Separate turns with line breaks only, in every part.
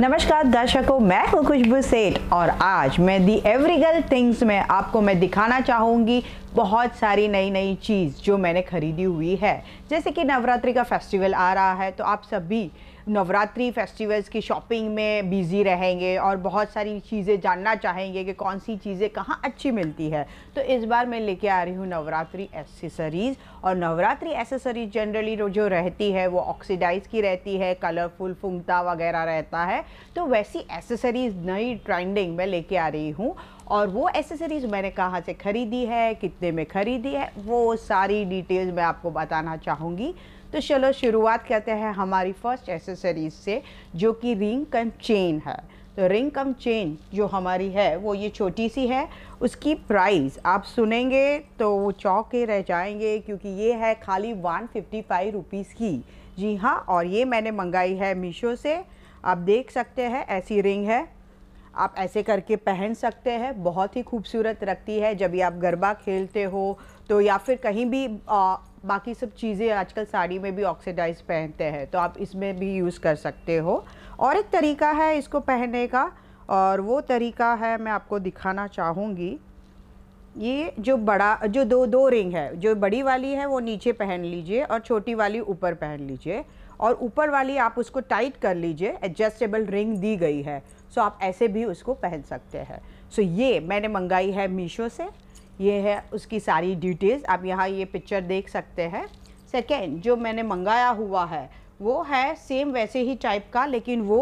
नमस्कार दर्शकों मैं हूँ खुशबू सेठ और आज मैं दी एवरीगल थिंग्स में आपको मैं दिखाना चाहूँगी बहुत सारी नई नई चीज़ जो मैंने खरीदी हुई है जैसे कि नवरात्रि का फेस्टिवल आ रहा है तो आप सभी नवरात्रि फेस्टिवल्स की शॉपिंग में बिज़ी रहेंगे और बहुत सारी चीज़ें जानना चाहेंगे कि कौन सी चीज़ें कहाँ अच्छी मिलती है तो इस बार मैं लेके आ रही हूँ नवरात्रि एसेसरीज़ और नवरात्रि एसेसरीज जनरली जो रहती है वो ऑक्सीडाइज की रहती है कलरफुल फुंगता वगैरह रहता है तो वैसी एसेसरीज़ नई ट्रेंडिंग में लेके आ रही हूँ और वो एसेसरीज़ मैंने कहाँ से ख़रीदी है कितने में ख़रीदी है वो सारी डिटेल्स मैं आपको बताना चाहूँगी तो चलो शुरुआत करते हैं हमारी फर्स्ट एसेसरीज से जो कि रिंग कम चेन है तो रिंग कम चेन जो हमारी है वो ये छोटी सी है उसकी प्राइस आप सुनेंगे तो वो चौक रह जाएंगे क्योंकि ये है खाली वन फिफ्टी फाइव रुपीज़ की जी हाँ और ये मैंने मंगाई है मीशो से आप देख सकते हैं ऐसी रिंग है आप ऐसे करके पहन सकते हैं बहुत ही खूबसूरत रखती है जब भी आप गरबा खेलते हो तो या फिर कहीं भी बाकी सब चीज़ें आजकल साड़ी में भी ऑक्सीडाइज पहनते हैं तो आप इसमें भी यूज़ कर सकते हो और एक तरीका है इसको पहनने का और वो तरीका है मैं आपको दिखाना चाहूँगी ये जो बड़ा जो दो दो रिंग है जो बड़ी वाली है वो नीचे पहन लीजिए और छोटी वाली ऊपर पहन लीजिए और ऊपर वाली आप उसको टाइट कर लीजिए एडजस्टेबल रिंग दी गई है सो आप ऐसे भी उसको पहन सकते हैं सो ये मैंने मंगाई है मीशो से ये है उसकी सारी ड्यूटीज़ आप यहाँ ये पिक्चर देख सकते हैं सेकेंड जो मैंने मंगाया हुआ है वो है सेम वैसे ही टाइप का लेकिन वो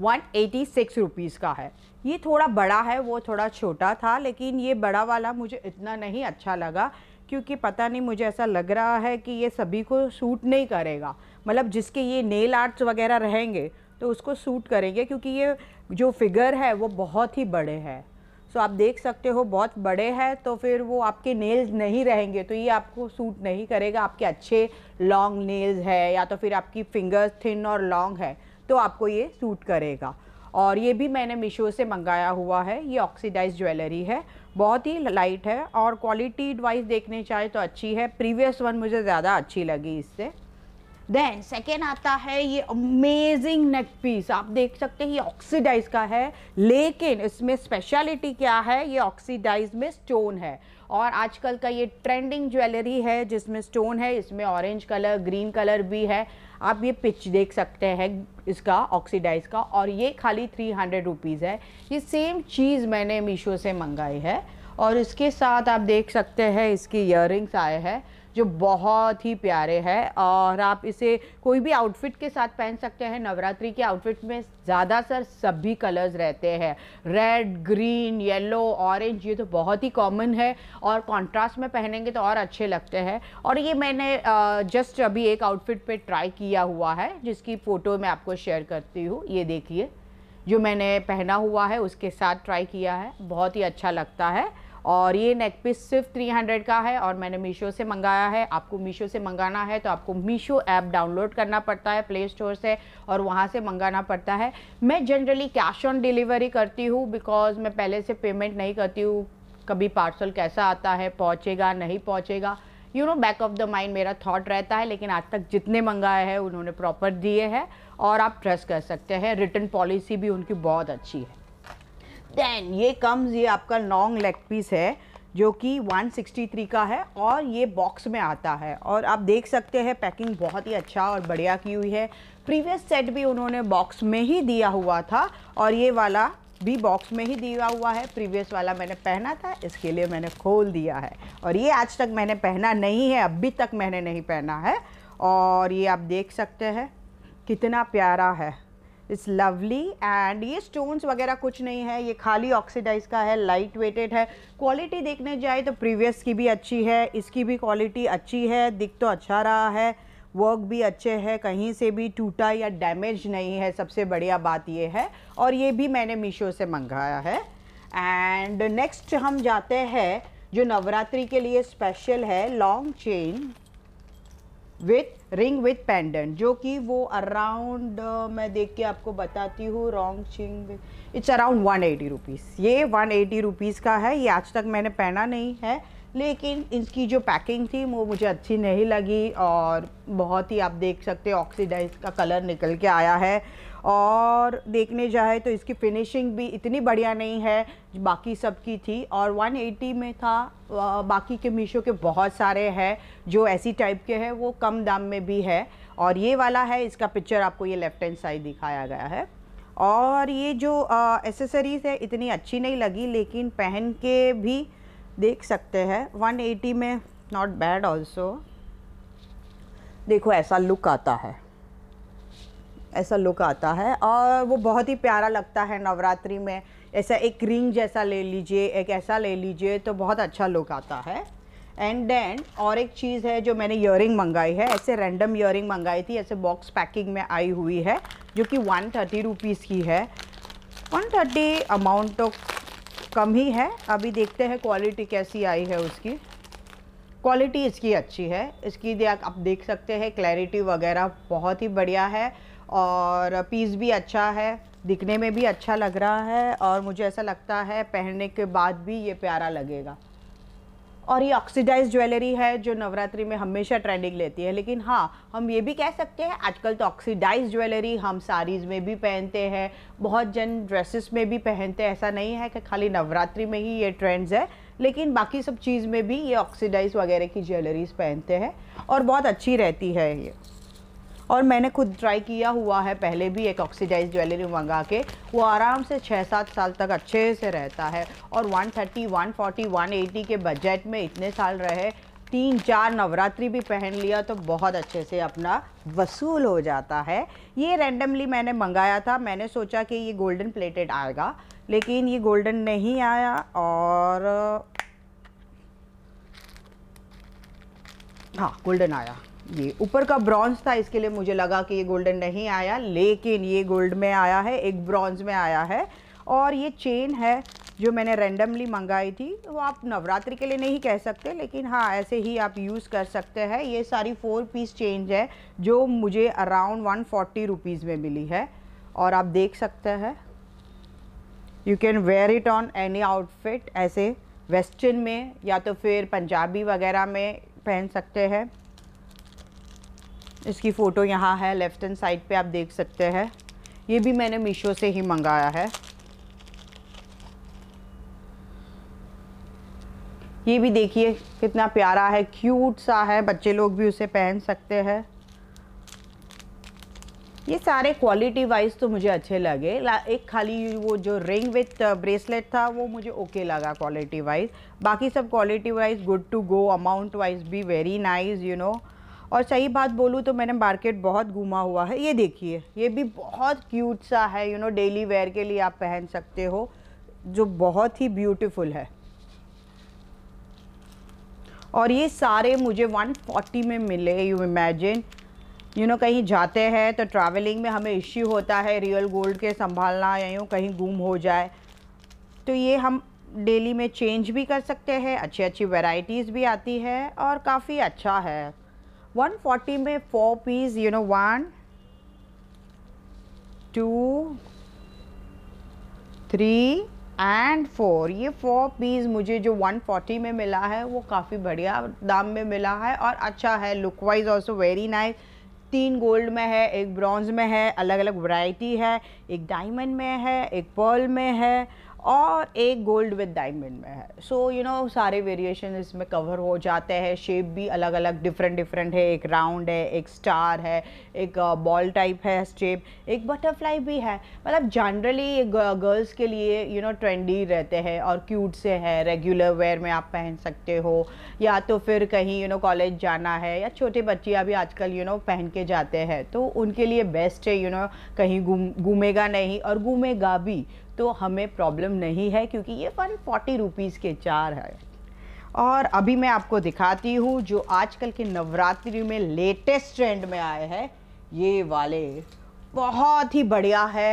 वन एटी सिक्स रुपीज़ का है ये थोड़ा बड़ा है वो थोड़ा छोटा था लेकिन ये बड़ा वाला मुझे इतना नहीं अच्छा लगा क्योंकि पता नहीं मुझे ऐसा लग रहा है कि ये सभी को सूट नहीं करेगा मतलब जिसके ये नेल आर्ट्स वगैरह रहेंगे तो उसको सूट करेंगे क्योंकि ये जो फिगर है वो बहुत ही बड़े हैं सो आप देख सकते हो बहुत बड़े हैं तो फिर वो आपके नेल्स नहीं रहेंगे तो ये आपको सूट नहीं करेगा आपके अच्छे लॉन्ग नेल्स है या तो फिर आपकी फिंगर्स थिन और लॉन्ग है तो आपको ये सूट करेगा और ये भी मैंने मीशो से मंगाया हुआ है ये ऑक्सीडाइज ज्वेलरी है बहुत ही लाइट है और क्वालिटी वाइज देखने चाहे तो अच्छी है प्रीवियस वन मुझे ज़्यादा अच्छी लगी इससे देन सेकेंड आता है ये अमेजिंग नेक पीस आप देख सकते हैं ये ऑक्सीडाइज का है लेकिन इसमें स्पेशलिटी क्या है ये ऑक्सीडाइज में स्टोन है और आजकल का ये ट्रेंडिंग ज्वेलरी है जिसमें स्टोन है इसमें ऑरेंज कलर ग्रीन कलर भी है आप ये पिच देख सकते हैं इसका ऑक्सीडाइज का और ये खाली थ्री हंड्रेड रुपीज़ है ये सेम चीज़ मैंने मीशो से मंगाई है और इसके साथ आप देख सकते हैं इसकी ईयर आए हैं जो बहुत ही प्यारे है और आप इसे कोई भी आउटफिट के साथ पहन सकते हैं नवरात्रि के आउटफिट में ज़्यादा सर सभी कलर्स रहते हैं रेड ग्रीन येलो ऑरेंज ये तो बहुत ही कॉमन है और कॉन्ट्रास्ट में पहनेंगे तो और अच्छे लगते हैं और ये मैंने जस्ट अभी एक आउटफिट पर ट्राई किया हुआ है जिसकी फ़ोटो मैं आपको शेयर करती हूँ ये देखिए जो मैंने पहना हुआ है उसके साथ ट्राई किया है बहुत ही अच्छा लगता है और ये नेक पीस सिर्फ 300 का है और मैंने मीशो से मंगाया है आपको मीशो से मंगाना है तो आपको मीशो ऐप डाउनलोड करना पड़ता है प्ले स्टोर से और वहाँ से मंगाना पड़ता है मैं जनरली कैश ऑन डिलीवरी करती हूँ बिकॉज मैं पहले से पेमेंट नहीं करती हूँ कभी पार्सल कैसा आता है पहुँचेगा नहीं पहुँचेगा you know back of the mind मेरा थाट रहता है लेकिन आज तक जितने मंगाए हैं उन्होंने प्रॉपर दिए हैं और आप ट्रस्ट कर सकते हैं रिटर्न पॉलिसी भी उनकी बहुत अच्छी है देन ये कम्स ये आपका लॉन्ग लेग पीस है जो कि 163 का है और ये बॉक्स में आता है और आप देख सकते हैं पैकिंग बहुत ही अच्छा और बढ़िया की हुई है प्रीवियस सेट भी उन्होंने बॉक्स में ही दिया हुआ था और ये वाला भी बॉक्स में ही दिया हुआ है प्रीवियस वाला मैंने पहना था इसके लिए मैंने खोल दिया है और ये आज तक मैंने पहना नहीं है अभी तक मैंने नहीं पहना है और ये आप देख सकते हैं कितना प्यारा है इट्स लवली एंड ये स्टोन्स वगैरह कुछ नहीं है ये खाली ऑक्सीडाइज का है लाइट वेटेड है क्वालिटी देखने जाए तो प्रीवियस की भी अच्छी है इसकी भी क्वालिटी अच्छी है दिख तो अच्छा रहा है वर्क भी अच्छे है कहीं से भी टूटा या डैमेज नहीं है सबसे बढ़िया बात ये है और ये भी मैंने मीशो से मंगाया है एंड नेक्स्ट हम जाते हैं जो नवरात्रि के लिए स्पेशल है long chain with ring with pendant जो कि वो अराउंड uh, मैं देख के आपको बताती हूँ long chain it's around one eighty rupees ये वन एटी रुपीज़ का है ये आज तक मैंने पहना नहीं है लेकिन इसकी जो पैकिंग थी वो मुझे अच्छी नहीं लगी और बहुत ही आप देख सकते ऑक्सीडाइज का कलर निकल के आया है और देखने जाए तो इसकी फिनिशिंग भी इतनी बढ़िया नहीं है बाकी सब की थी और 180 में था बाकी के मीशो के बहुत सारे हैं जो ऐसी टाइप के हैं वो कम दाम में भी है और ये वाला है इसका पिक्चर आपको ये लेफ़्ट हैंड साइड दिखाया गया है और ये जो एसेसरीज़ है इतनी अच्छी नहीं लगी लेकिन पहन के भी देख सकते हैं 180 में नॉट बैड ऑल्सो देखो ऐसा लुक आता है ऐसा लुक आता है और वो बहुत ही प्यारा लगता है नवरात्रि में ऐसा एक रिंग जैसा ले लीजिए एक ऐसा ले लीजिए तो बहुत अच्छा लुक आता है एंड देन और एक चीज़ है जो मैंने ईयरिंग मंगाई है ऐसे रैंडम ईयरिंग मंगाई थी ऐसे बॉक्स पैकिंग में आई हुई है जो कि वन थर्टी रुपीज़ की है वन थर्टी अमाउंट ऑफ कम ही है अभी देखते हैं क्वालिटी कैसी आई है उसकी क्वालिटी इसकी अच्छी है इसकी आप देख सकते हैं क्लैरिटी वगैरह बहुत ही बढ़िया है और पीस भी अच्छा है दिखने में भी अच्छा लग रहा है और मुझे ऐसा लगता है पहनने के बाद भी ये प्यारा लगेगा और ये ऑक्सीडाइज ज्वेलरी है जो नवरात्रि में हमेशा ट्रेंडिंग लेती है लेकिन हाँ हम ये भी कह सकते हैं आजकल तो ऑक्सीडाइज ज्वेलरी हम साड़ीज़ में भी पहनते हैं बहुत जन ड्रेसेस में भी पहनते हैं ऐसा नहीं है कि खाली नवरात्रि में ही ये ट्रेंड्स है लेकिन बाकी सब चीज़ में भी ये ऑक्सीडाइज वगैरह की ज्वेलरीज पहनते हैं और बहुत अच्छी रहती है ये और मैंने खुद ट्राई किया हुआ है पहले भी एक ऑक्सीडाइज ज्वेलरी मंगा के वो आराम से छः सात साल तक अच्छे से रहता है और 130, 140, 180 के बजट में इतने साल रहे तीन चार नवरात्रि भी पहन लिया तो बहुत अच्छे से अपना वसूल हो जाता है ये रेंडमली मैंने मंगाया था मैंने सोचा कि ये गोल्डन प्लेटेड आएगा लेकिन ये गोल्डन नहीं आया और हाँ गोल्डन आया ये ऊपर का ब्रॉन्ज था इसके लिए मुझे लगा कि ये गोल्डन नहीं आया लेकिन ये गोल्ड में आया है एक ब्रॉन्ज में आया है और ये चेन है जो मैंने रेंडमली मंगाई थी वो तो आप नवरात्रि के लिए नहीं कह सकते लेकिन हाँ ऐसे ही आप यूज़ कर सकते हैं ये सारी फोर पीस चेंज है जो मुझे अराउंड वन फोर्टी रुपीज़ में मिली है और आप देख सकते हैं you can wear it on any outfit ऐसे वेस्टर्न में या तो फिर पंजाबी वगैरह में पहन सकते हैं इसकी फ़ोटो यहाँ है लेफ़्ट हैंड साइड पे आप देख सकते हैं ये भी मैंने मीशो से ही मंगाया है ये भी देखिए कितना प्यारा है क्यूट सा है बच्चे लोग भी उसे पहन सकते हैं ये सारे क्वालिटी वाइज तो मुझे अच्छे लगे एक खाली वो जो रिंग विथ ब्रेसलेट था वो मुझे ओके लगा क्वालिटी वाइज बाकी सब quality wise good to go amount wise भी वेरी नाइस यू नो और सही बात बोलूँ तो मैंने मार्केट बहुत घूमा हुआ है ये देखिए ये भी बहुत क्यूट सा है यू नो डेली वेयर के लिए आप पहन सकते हो जो बहुत ही ब्यूटीफुल है और ये सारे मुझे 140 में मिले यू इमेजिन यू नो कहीं जाते हैं तो ट्रैवलिंग में हमें इश्यू होता है रियल गोल्ड के संभालना या यूँ कहीं गुम हो जाए तो ये हम डेली में चेंज भी कर सकते हैं अच्छी अच्छी वेराइटीज़ भी आती है और काफ़ी अच्छा है 140 में four piece you know one two three and four ये फोर पीस मुझे जो 140 में मिला है वो काफ़ी बढ़िया दाम में मिला है और अच्छा है look wise also very nice तीन गोल्ड में है एक ब्रॉन्ज में है अलग अलग वैरायटी है एक डायमंड में है एक पर्ल में है और एक गोल्ड विद डायमंड में है सो यू नो सारे वेरिएशन इसमें कवर हो जाते हैं शेप भी अलग अलग डिफरेंट डिफरेंट है एक राउंड है एक स्टार है एक बॉल uh, टाइप है शेप एक बटरफ्लाई भी है मतलब जनरली गर्ल्स के लिए यू नो ट्रेंडी रहते हैं और क्यूट से है रेगुलर वेयर में आप पहन सकते हो या तो फिर कहीं यू नो कॉलेज जाना है या छोटे बच्चे अभी आजकल यू नो पहन के जाते हैं तो उनके लिए बेस्ट है यू नो कहीं घूमेगा गुम, नहीं और घूमेगा भी तो हमें प्रॉब्लम नहीं है क्योंकि ये वन फोर्टी रुपीज़ के चार है और अभी मैं आपको दिखाती हूँ जो आजकल के नवरात्रि में लेटेस्ट ट्रेंड में आए हैं ये वाले बहुत ही बढ़िया है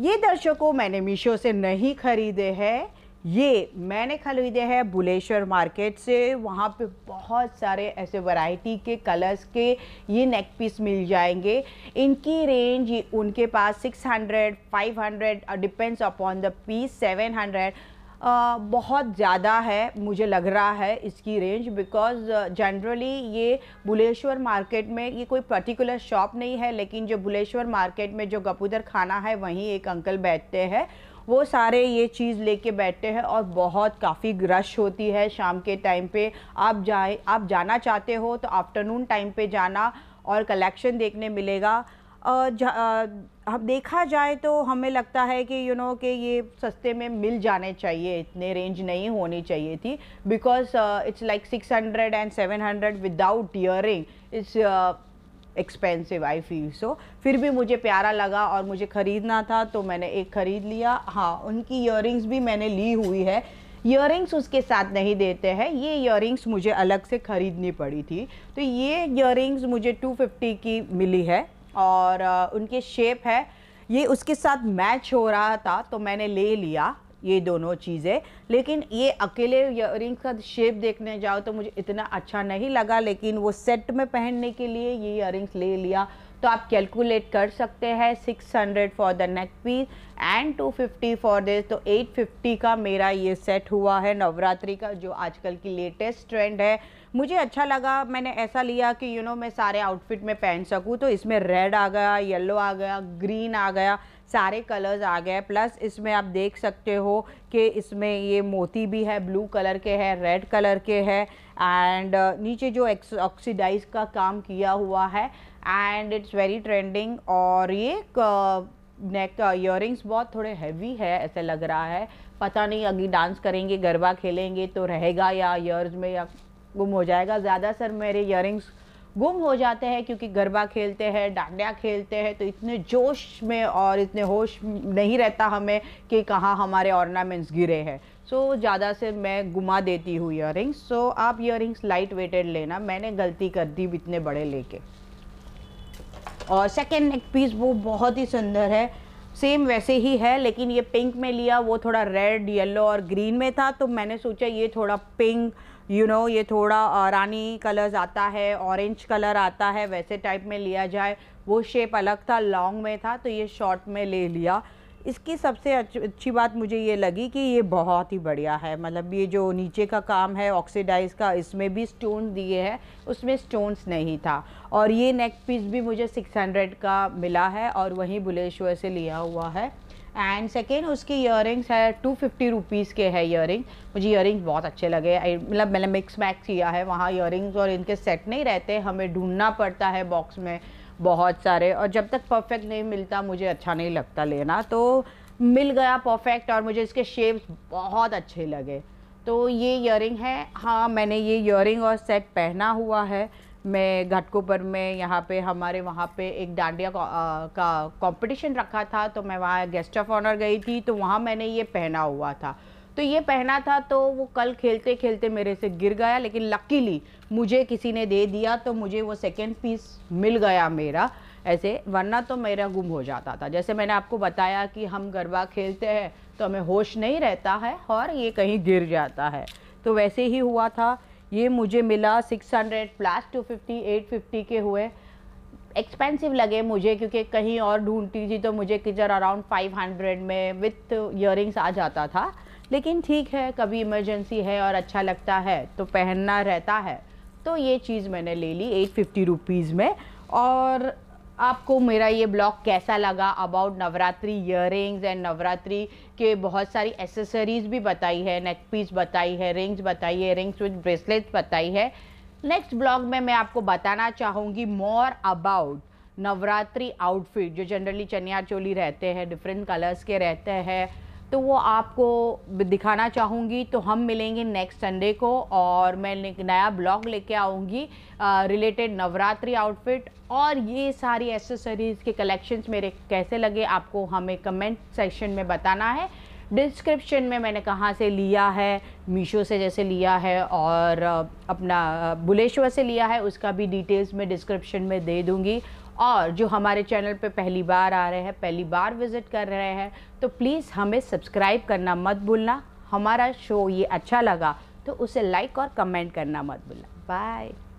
ये दर्शकों मैंने मीशो से नहीं ख़रीदे हैं ये मैंने ख़रीदे हैं बुलेश्वर मार्केट से वहाँ पे बहुत सारे ऐसे वैरायटी के कलर्स के ये नेक पीस मिल जाएंगे इनकी रेंज उनके पास 600, 500 डिपेंड्स अपॉन द पीस 700 आ, बहुत ज़्यादा है मुझे लग रहा है इसकी रेंज बिकॉज़ जनरली ये बुलेश्वर मार्केट में ये कोई पर्टिकुलर शॉप नहीं है लेकिन जो बुलेश्वर मार्केट में जो गपूदर खाना है वहीं एक अंकल बैठते हैं वो सारे ये चीज़ लेके बैठते हैं और बहुत काफ़ी रश होती है शाम के टाइम पे आप जाए आप जाना चाहते हो तो आफ्टरनून टाइम पे जाना और कलेक्शन देखने मिलेगा हम देखा जाए तो हमें लगता है कि यू नो कि ये सस्ते में मिल जाने चाहिए इतने रेंज नहीं होनी चाहिए थी because it's like six hundred and seven hundred without earring it's expensive I feel so फिर भी मुझे प्यारा लगा और मुझे ख़रीदना था तो मैंने एक ख़रीद लिया हाँ उनकी इयर भी मैंने ली हुई है इयर उसके साथ नहीं देते हैं ये इयर मुझे अलग से ख़रीदनी पड़ी थी तो ये इयर मुझे 250 की मिली है और उनके शेप है ये उसके साथ मैच हो रहा था तो मैंने ले लिया ये दोनों चीज़ें लेकिन ये अकेले ईयर का शेप देखने जाओ तो मुझे इतना अच्छा नहीं लगा लेकिन वो सेट में पहनने के लिए ये ईयर ले लिया तो आप कैलकुलेट कर सकते हैं 600 for the neck piece and 250 for this तो 850 का मेरा ये सेट हुआ है नवरात्रि का जो आजकल की लेटेस्ट ट्रेंड है मुझे अच्छा लगा मैंने ऐसा लिया कि यू you नो know, मैं सारे आउटफिट में पहन सकूँ तो इसमें रेड आ गया येलो आ गया ग्रीन आ गया सारे कलर्स आ गए प्लस इसमें आप देख सकते हो कि इसमें ये मोती भी है ब्लू कलर के है रेड कलर के है एंड uh, नीचे जो ऑक्सीडाइज का काम किया हुआ है एंड इट्स वेरी ट्रेंडिंग और ये नेक ईयर uh, uh, बहुत थोड़े हैवी है ऐसे लग रहा है पता नहीं अभी डांस करेंगे गरबा खेलेंगे तो रहेगा या ईयर्स में या गुम हो जाएगा ज़्यादा सर मेरे ईयर गुम हो जाते हैं क्योंकि गरबा खेलते हैं डांडिया खेलते हैं तो इतने जोश में और इतने होश नहीं रहता हमें कि कहाँ हमारे ऑर्नामेंट्स गिरे हैं सो so, ज़्यादा से मैं घुमा देती हूँ ईयर रिंग्स सो आप इयर रिंग्स लाइट वेटेड लेना मैंने गलती कर दी इतने बड़े लेके और सेकेंड नेक पीस वो बहुत ही सुंदर है सेम वैसे ही है लेकिन ये पिंक में लिया वो थोड़ा रेड येलो और ग्रीन में था तो मैंने सोचा ये थोड़ा पिंक यू नो ये थोड़ा रानी कलर्स आता है ऑरेंज कलर आता है वैसे टाइप में लिया जाए वो शेप अलग था लॉन्ग में था तो ये शॉर्ट में ले लिया इसकी सबसे अच्छी बात मुझे ये लगी कि ये बहुत ही बढ़िया है मतलब ये जो नीचे का काम है ऑक्सीडाइज का इसमें भी स्टोन दिए हैं उसमें स्टोन्स नहीं था और ये नेक पीस भी मुझे 600 का मिला है और वहीं बुलेश्वर से लिया हुआ है एंड सेकेंड उसकी इयर है टू फिफ्टी रुपीज़ के है इयर मुझे इयर बहुत अच्छे लगे मतलब मैंने मिक्स मैक्स किया है वहाँ इयर और इनके सेट नहीं रहते हमें ढूंढना पड़ता है बॉक्स में बहुत सारे और जब तक परफेक्ट नहीं मिलता मुझे अच्छा नहीं लगता लेना तो मिल गया परफेक्ट और मुझे इसके शेप्स बहुत अच्छे लगे तो ये इयर है हाँ मैंने ये इयर और सेट पहना हुआ है मैं घटकोपर में यहाँ पे हमारे वहाँ पे एक डांडिया का कंपटीशन रखा था तो मैं वहाँ गेस्ट ऑफ ऑनर गई थी तो वहाँ मैंने ये पहना हुआ था तो ये पहना था तो वो कल खेलते खेलते मेरे से गिर गया लेकिन लकीली मुझे किसी ने दे दिया तो मुझे वो सेकेंड पीस मिल गया मेरा ऐसे वरना तो मेरा गुम हो जाता था जैसे मैंने आपको बताया कि हम गरबा खेलते हैं तो हमें होश नहीं रहता है और ये कहीं गिर जाता है तो वैसे ही हुआ था ये मुझे मिला 600 प्लस 250 850 के हुए एक्सपेंसिव लगे मुझे क्योंकि कहीं और ढूंढती थी तो मुझे किचर अराउंड 500 में विथ ईयरिंग्स आ जाता था लेकिन ठीक है कभी इमरजेंसी है और अच्छा लगता है तो पहनना रहता है तो ये चीज़ मैंने ले ली एट फिफ्टी रुपीज़ में और आपको मेरा ये ब्लॉग कैसा लगा about Navratri ear and Navratri के बहुत सारी एसेसरीज़ भी बताई है नेक पीस बताई है रिंग्स बताई है रिंग्स विथ ब्रेसलेट्स बताई है नेक्स्ट ब्लॉग में मैं आपको बताना चाहूँगी मोर अबाउट नवरात्रि आउटफिट जो जनरली चनिया चोली रहते हैं डिफरेंट कलर्स के रहते हैं तो वो आपको दिखाना चाहूँगी तो हम मिलेंगे नेक्स्ट संडे को और मैं एक नया ब्लॉग लेके आऊँगी रिलेटेड नवरात्रि आउटफिट और ये सारी एसेसरीज़ के कलेक्शंस मेरे कैसे लगे आपको हमें कमेंट सेक्शन में बताना है डिस्क्रिप्शन में मैंने कहाँ से लिया है मीशो से जैसे लिया है और अपना बुलेश्वर से लिया है उसका भी डिटेल्स मैं डिस्क्रिप्शन में दे दूँगी और जो हमारे चैनल पे पहली बार आ रहे हैं पहली बार विज़िट कर रहे हैं तो प्लीज़ हमें सब्सक्राइब करना मत भूलना हमारा शो ये अच्छा लगा तो उसे लाइक और कमेंट करना मत भूलना बाय